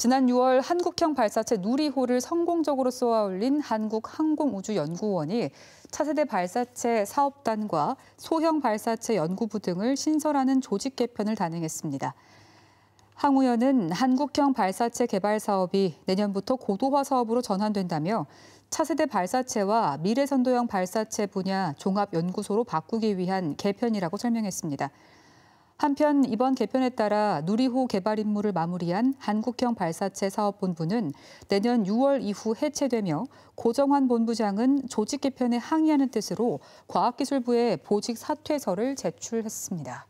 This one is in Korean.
지난 6월 한국형 발사체 누리호를 성공적으로 쏘아올린 한국항공우주연구원이 차세대 발사체 사업단과 소형 발사체 연구부 등을 신설하는 조직 개편을 단행했습니다. 항우연은 한국형 발사체 개발 사업이 내년부터 고도화 사업으로 전환된다며 차세대 발사체와 미래선도형 발사체 분야 종합연구소로 바꾸기 위한 개편이라고 설명했습니다. 한편 이번 개편에 따라 누리호 개발 임무를 마무리한 한국형 발사체 사업본부는 내년 6월 이후 해체되며 고정환 본부장은 조직 개편에 항의하는 뜻으로 과학기술부에 보직 사퇴서를 제출했습니다.